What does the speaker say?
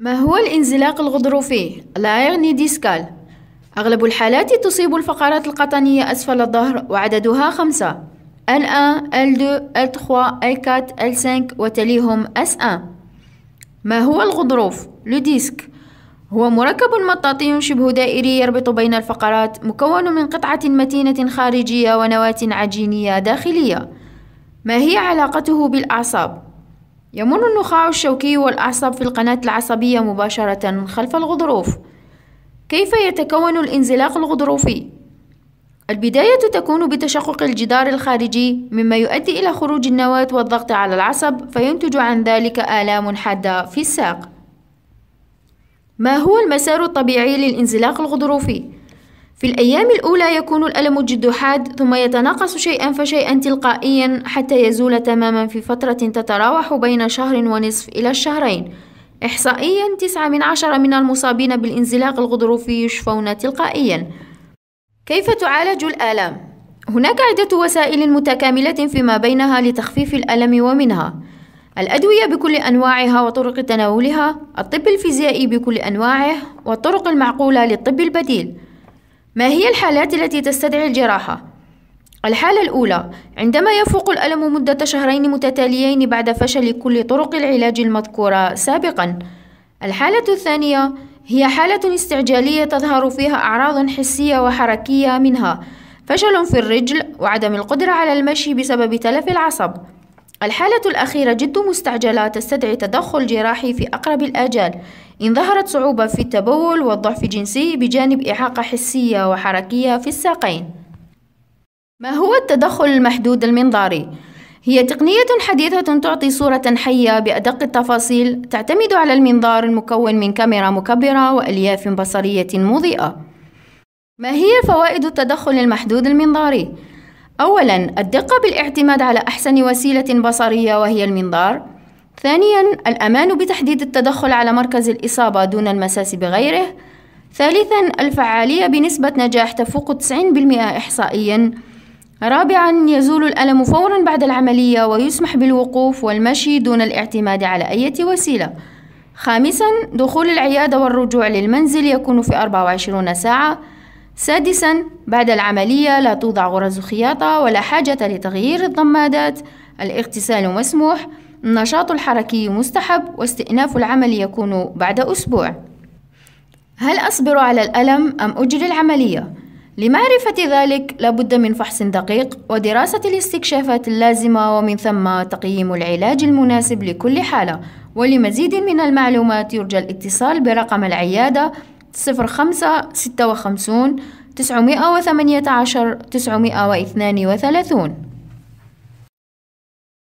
ما هو الانزلاق الغضروفي؟ لايرني ديسكال أغلب الحالات تصيب الفقرات القطنية أسفل الظهر وعددها خمسة L1, L2, L3, L4, L5 وتليهم S1 ما هو الغضروف؟ ديسك هو مركب مطاطي شبه دائري يربط بين الفقرات مكون من قطعة متينة خارجية ونواة عجينية داخلية ما هي علاقته بالأعصاب؟ يمر النخاع الشوكي والأعصاب في القناة العصبية مباشرة خلف الغضروف كيف يتكون الانزلاق الغضروفي؟ البداية تكون بتشقق الجدار الخارجي مما يؤدي إلى خروج النواة والضغط على العصب فينتج عن ذلك آلام حادة في الساق ما هو المسار الطبيعي للانزلاق الغضروفي؟ في الأيام الأولى يكون الألم جد حاد ثم يتناقص شيئا فشيئا تلقائيا حتى يزول تماما في فترة تتراوح بين شهر ونصف إلى الشهرين إحصائيا تسعة من عشرة من المصابين بالانزلاق الغضروفي يشفون تلقائيا كيف تعالج الآلام؟ هناك عدة وسائل متكاملة فيما بينها لتخفيف الألم ومنها الأدوية بكل أنواعها وطرق تناولها الطب الفيزيائي بكل أنواعه والطرق المعقولة للطب البديل ما هي الحالات التي تستدعي الجراحة؟ الحالة الأولى عندما يفوق الألم مدة شهرين متتاليين بعد فشل كل طرق العلاج المذكورة سابقا الحالة الثانية هي حالة استعجالية تظهر فيها أعراض حسية وحركية منها فشل في الرجل وعدم القدرة على المشي بسبب تلف العصب الحالة الأخيرة جد مستعجلة تستدعي تدخل جراحي في أقرب الآجال إن ظهرت صعوبة في التبول والضعف الجنسي بجانب إعاقة حسية وحركية في الساقين ما هو التدخل المحدود المنظاري؟ هي تقنية حديثة تعطي صورة حية بأدق التفاصيل تعتمد على المنظار المكون من كاميرا مكبرة وألياف بصرية مضيئة ما هي فوائد التدخل المحدود المنظاري؟ أولاً الدقة بالاعتماد على أحسن وسيلة بصرية وهي المنظار. ثانياً الأمان بتحديد التدخل على مركز الإصابة دون المساس بغيره. ثالثاً الفعالية بنسبة نجاح تفوق 90% إحصائياً. رابعاً يزول الألم فوراً بعد العملية ويسمح بالوقوف والمشي دون الاعتماد على أي وسيلة. خامساً دخول العيادة والرجوع للمنزل يكون في 24 ساعة سادسا بعد العملية لا توضع غرز خياطة ولا حاجة لتغيير الضمادات الاغتسال مسموح النشاط الحركي مستحب واستئناف العمل يكون بعد أسبوع هل أصبر على الألم أم أجري العملية؟ لمعرفة ذلك لابد من فحص دقيق ودراسة الاستكشافات اللازمة ومن ثم تقييم العلاج المناسب لكل حالة ولمزيد من المعلومات يرجى الاتصال برقم العيادة صفر خمسة ستة وخمسون تسعمائة وثمانية عشر تسعمائة واثنان وثلاثون